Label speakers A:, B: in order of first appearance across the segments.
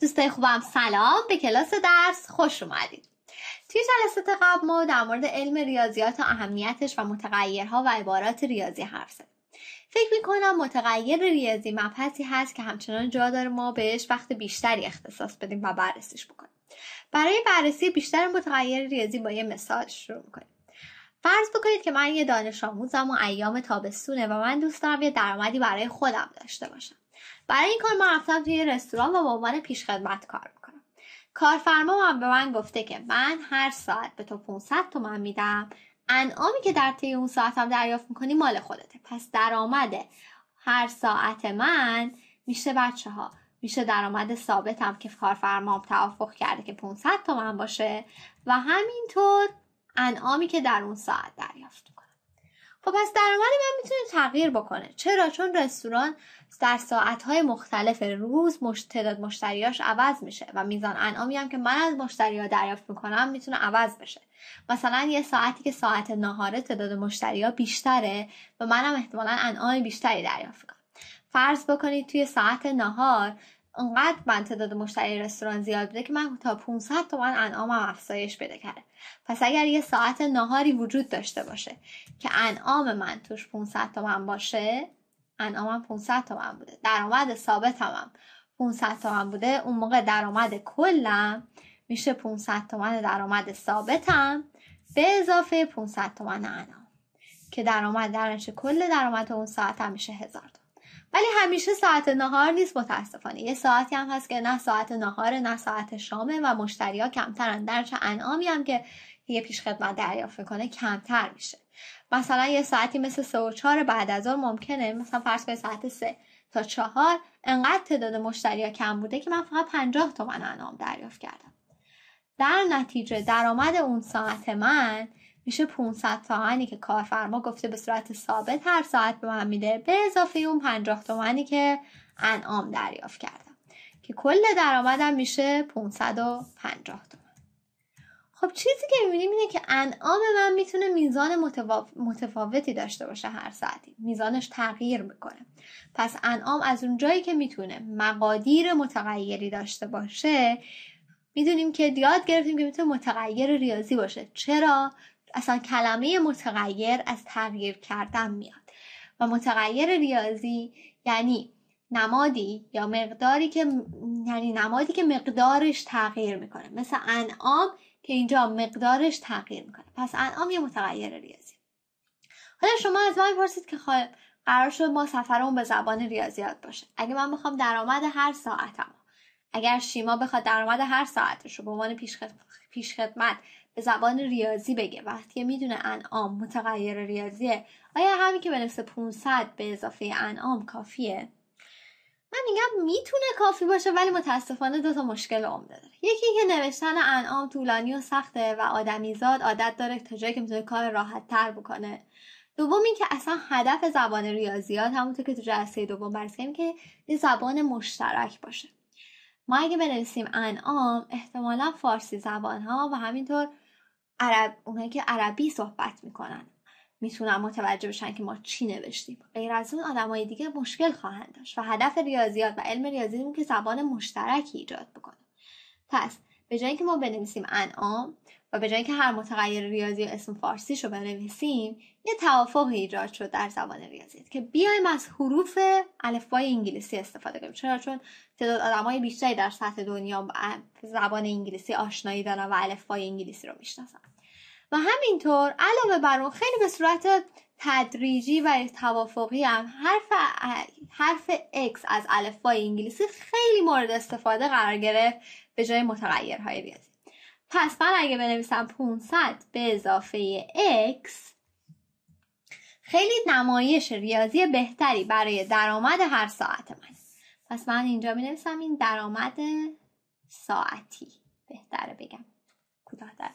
A: دوستای خوبم سلام به کلاس درس خوش اومدید توی جلسات قبل ما در مورد علم ریاضیات و اهمیتش و متغیرها و عبارات ریاضی حرف زدیم فکر میکنم متغیر ریاضی مبحثی هست که همچنان جا داره ما بهش وقت بیشتری اختصاص بدیم و بررسیش بکنیم برای بررسی بیشتر متغیر ریاضی با یه مثال شروع میکنیم فرض بکنید که من یه دانش آموزم و ایام تابستونه و من دوست دارم یه درآمدی برای خودم داشته باشم برای این کار من رفتم توی رستوران و به عنوان پیشخدمت کار میکنم کارفرما هم به من گفته که من هر ساعت به تو 500 تومن میدم انعامی که در طی اون ساعتم دریافت میکنی مال خودته پس درآمد هر ساعت من میشه بچه ها میشه درآمد ثابتم که کارفرمام توافق کرده که 500 تومن باشه و همینطور انعامی که در اون ساعت دریافت میکنم خب پس درآمد من میتونه تغییر بکنه چرا چون رستوران در ساعتهای مختلف روز تعداد مشتریاش عوض میشه و میزان انعامی هم که من از مشتریا دریافت میکنم میتونه عوض بشه مثلا یه ساعتی که ساعت ناهار تعداد مشتریا بیشتره و منم احتمالا انعام بیشتری دریافت میکنم فرض بکنید توی ساعت نهار انقدر من تعداد مشتری رستوران زیاد بوده که من تا 500 تومن انعامم افزایش بده کرده پس اگر یه ساعت ناهاری وجود داشته باشه که انعام من توش 500 تومن باشه انعامم 500 تومن بوده درآمد ثابت هم 500 تومن بوده اون موقع درآمد کلم میشه 500 تومن درآمد ثابتم به اضافه 500 تومن انعام که درآمد درنش کل درآمد اون ساعت هم میشه 1000 تومن ولی همیشه ساعت نهار نیست متاسفانه یه ساعتی هم هست که نه ساعت نهار نه ساعت شامه و مشتریا کمترن درچه انعامی هم که یه پیش خدمت دریافت کنه کمتر میشه مثلا یه ساعتی مثل سه و چهار بعد از ظهر ممکنه مثلا فرض کنید ساعت سه تا چهار انقدر تعداد مشتریا کم بوده که من فقط پنجاه تومن انعام دریافت کردم در نتیجه درآمد اون ساعت من میشه 500 تومانی که کارفرما گفته به صورت ثابت هر ساعت به من میده به اضافه اون 50 تومانی که انعام دریافت کردم که کل درآمدم میشه 550 تومن خب چیزی که میبینیم اینه که انعام من میتونه میزان متفاوتی داشته باشه هر ساعتی میزانش تغییر میکنه پس انعام از اون جایی که میتونه مقادیر متغیری داشته باشه میدونیم که دیاد گرفتیم که میتونه متغیر ریاضی باشه چرا اصلا کلمه متغیر از تغییر کردن میاد و متغیر ریاضی یعنی نمادی یا مقداری که یعنی نمادی که مقدارش تغییر میکنه مثل انعام که اینجا مقدارش تغییر میکنه پس انعام یه متغیر ریاضی حالا شما از من پرسید که خب قرار شد ما سفرمون به زبان ریاضیات باشه اگه من بخوام درآمد هر ساعتم اگر شیما بخواد درآمد هر ساعتش رو به عنوان پیشخدمت به زبان ریاضی بگه وقتی میدونه انعام متغیر ریاضیه آیا همین که بنویسه 500 به اضافه انعام کافیه من میگم میتونه کافی باشه ولی متاسفانه دو تا مشکل عمده داره یکی که نوشتن انعام طولانی و سخته و آدمیزاد عادت داره تا جایی که میتونه کار راحت تر بکنه دوم این که اصلا هدف زبان ریاضیات همونطور که تو جلسه دوم بررسی که زبان مشترک باشه ما اگه بنویسیم انعام احتمالا فارسی زبان ها و همینطور عرب اونایی که عربی صحبت میکنن میتونن متوجه بشن که ما چی نوشتیم غیر از اون آدمای دیگه مشکل خواهند داشت و هدف ریاضیات و علم ریاضی که زبان مشترکی ایجاد بکنه پس به جایی که ما بنویسیم انعام و به جایی که هر متغیر ریاضی اسم فارسی رو بنویسیم یه توافق ایجاد شد در زبان ریاضی که بیایم از حروف الفبای انگلیسی استفاده کنیم چرا چون تعداد آدمای بیشتری در سطح دنیا زبان انگلیسی آشنایی دارن و الفبای انگلیسی رو میشناسن و همینطور علاوه بر اون خیلی به صورت تدریجی و توافقی هم حرف حرف X از الفبای انگلیسی خیلی مورد استفاده قرار گرفت به جای متغیرهای ریاضی پس من اگه بنویسم 500 به اضافه X خیلی نمایش ریاضی بهتری برای درآمد هر ساعت من پس من اینجا می این درآمد ساعتی بهتره بگم کوتاه‌تر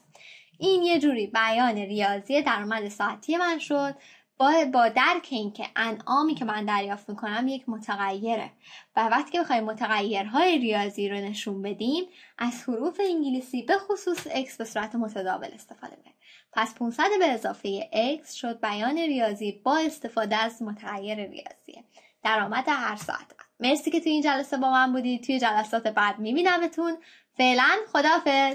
A: این یه جوری بیان ریاضی درآمد ساعتی من شد با, با درک اینکه انعامی که من دریافت میکنم یک متغیره و وقتی که بخوایم متغیرهای ریاضی رو نشون بدیم از حروف انگلیسی به خصوص x به صورت متداول استفاده میکنیم. پس 500 به اضافه x شد بیان ریاضی با استفاده از متغیر ریاضی درآمد هر ساعت مرسی که توی این جلسه با من بودید توی جلسات بعد میبینمتون فعلا خدافظ